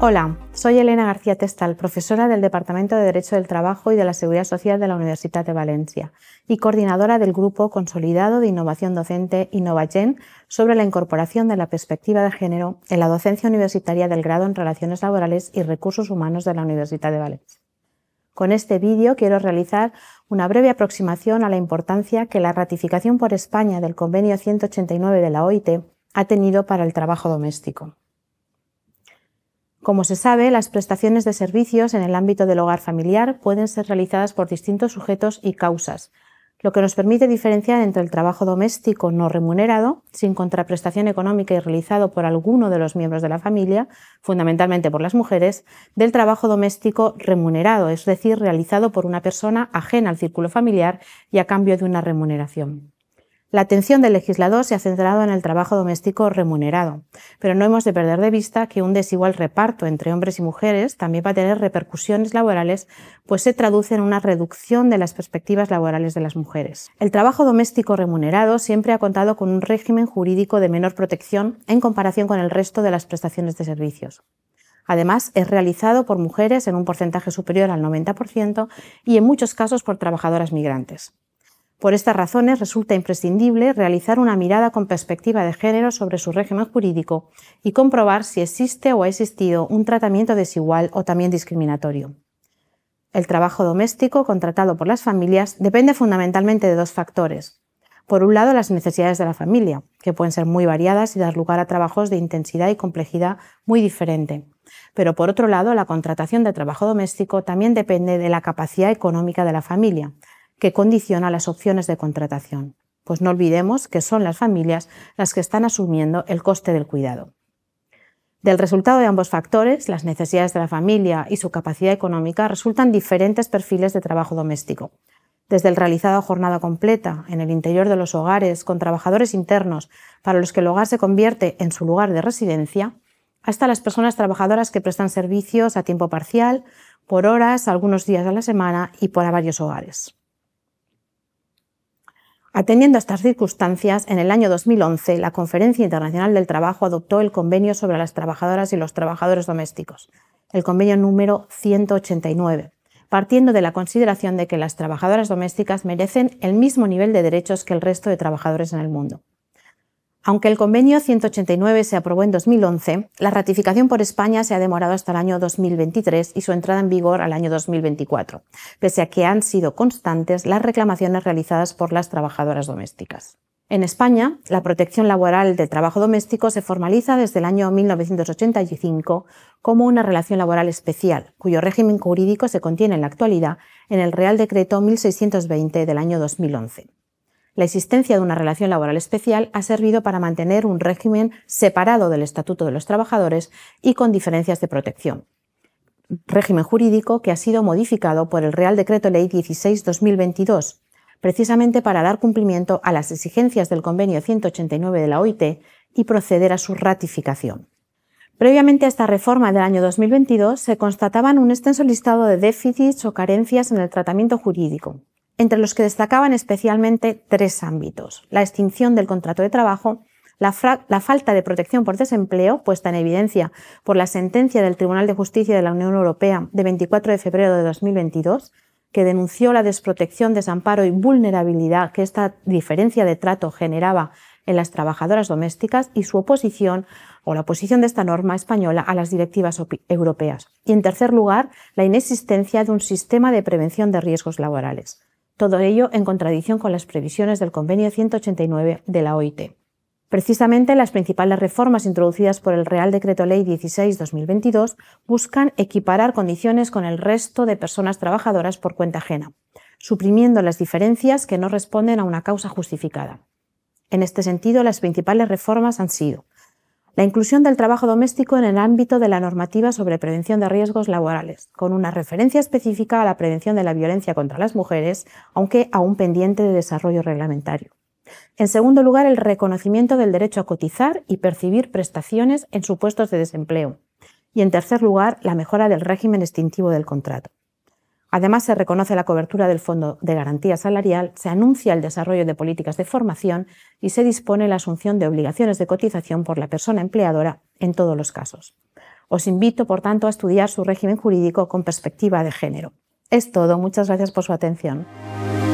Hola, soy Elena García Testal, profesora del Departamento de Derecho del Trabajo y de la Seguridad Social de la Universidad de Valencia y coordinadora del Grupo Consolidado de Innovación Docente Innovagen sobre la incorporación de la perspectiva de género en la docencia universitaria del grado en Relaciones Laborales y Recursos Humanos de la Universidad de Valencia. Con este vídeo quiero realizar una breve aproximación a la importancia que la ratificación por España del Convenio 189 de la OIT ha tenido para el trabajo doméstico. Como se sabe, las prestaciones de servicios en el ámbito del hogar familiar pueden ser realizadas por distintos sujetos y causas, lo que nos permite diferenciar entre el trabajo doméstico no remunerado, sin contraprestación económica y realizado por alguno de los miembros de la familia, fundamentalmente por las mujeres, del trabajo doméstico remunerado, es decir, realizado por una persona ajena al círculo familiar y a cambio de una remuneración. La atención del legislador se ha centrado en el trabajo doméstico remunerado, pero no hemos de perder de vista que un desigual reparto entre hombres y mujeres también va a tener repercusiones laborales, pues se traduce en una reducción de las perspectivas laborales de las mujeres. El trabajo doméstico remunerado siempre ha contado con un régimen jurídico de menor protección en comparación con el resto de las prestaciones de servicios. Además, es realizado por mujeres en un porcentaje superior al 90% y en muchos casos por trabajadoras migrantes. Por estas razones resulta imprescindible realizar una mirada con perspectiva de género sobre su régimen jurídico y comprobar si existe o ha existido un tratamiento desigual o también discriminatorio. El trabajo doméstico contratado por las familias depende fundamentalmente de dos factores. Por un lado, las necesidades de la familia, que pueden ser muy variadas y dar lugar a trabajos de intensidad y complejidad muy diferente. Pero por otro lado, la contratación de trabajo doméstico también depende de la capacidad económica de la familia, que condiciona las opciones de contratación, pues no olvidemos que son las familias las que están asumiendo el coste del cuidado. Del resultado de ambos factores, las necesidades de la familia y su capacidad económica, resultan diferentes perfiles de trabajo doméstico. Desde el realizado a jornada completa en el interior de los hogares con trabajadores internos para los que el hogar se convierte en su lugar de residencia, hasta las personas trabajadoras que prestan servicios a tiempo parcial, por horas, algunos días a la semana y para varios hogares. Atendiendo a estas circunstancias, en el año 2011 la Conferencia Internacional del Trabajo adoptó el Convenio sobre las Trabajadoras y los Trabajadores Domésticos, el convenio número 189, partiendo de la consideración de que las trabajadoras domésticas merecen el mismo nivel de derechos que el resto de trabajadores en el mundo. Aunque el convenio 189 se aprobó en 2011, la ratificación por España se ha demorado hasta el año 2023 y su entrada en vigor al año 2024, pese a que han sido constantes las reclamaciones realizadas por las trabajadoras domésticas. En España, la protección laboral del trabajo doméstico se formaliza desde el año 1985 como una relación laboral especial, cuyo régimen jurídico se contiene en la actualidad en el Real Decreto 1620 del año 2011. La existencia de una relación laboral especial ha servido para mantener un régimen separado del Estatuto de los Trabajadores y con diferencias de protección. Régimen jurídico que ha sido modificado por el Real Decreto Ley 16-2022, precisamente para dar cumplimiento a las exigencias del Convenio 189 de la OIT y proceder a su ratificación. Previamente a esta reforma del año 2022 se constataban un extenso listado de déficits o carencias en el tratamiento jurídico, entre los que destacaban especialmente tres ámbitos, la extinción del contrato de trabajo, la, falta de protección por desempleo, puesta en evidencia por la sentencia del Tribunal de Justicia de la Unión Europea de 24 de febrero de 2022, que denunció la desprotección, desamparo y vulnerabilidad que esta diferencia de trato generaba en las trabajadoras domésticas y su oposición o la oposición de esta norma española a las directivas europeas. Y en tercer lugar, la inexistencia de un sistema de prevención de riesgos laborales todo ello en contradicción con las previsiones del Convenio 189 de la OIT. Precisamente las principales reformas introducidas por el Real Decreto Ley 16-2022 buscan equiparar condiciones con el resto de personas trabajadoras por cuenta ajena, suprimiendo las diferencias que no responden a una causa justificada. En este sentido, las principales reformas han sido la inclusión del trabajo doméstico en el ámbito de la normativa sobre prevención de riesgos laborales, con una referencia específica a la prevención de la violencia contra las mujeres, aunque aún pendiente de desarrollo reglamentario. En segundo lugar, el reconocimiento del derecho a cotizar y percibir prestaciones en supuestos de desempleo. Y en tercer lugar, la mejora del régimen extintivo del contrato. Además, se reconoce la cobertura del Fondo de Garantía Salarial, se anuncia el desarrollo de políticas de formación y se dispone la asunción de obligaciones de cotización por la persona empleadora en todos los casos. Os invito, por tanto, a estudiar su régimen jurídico con perspectiva de género. Es todo, muchas gracias por su atención.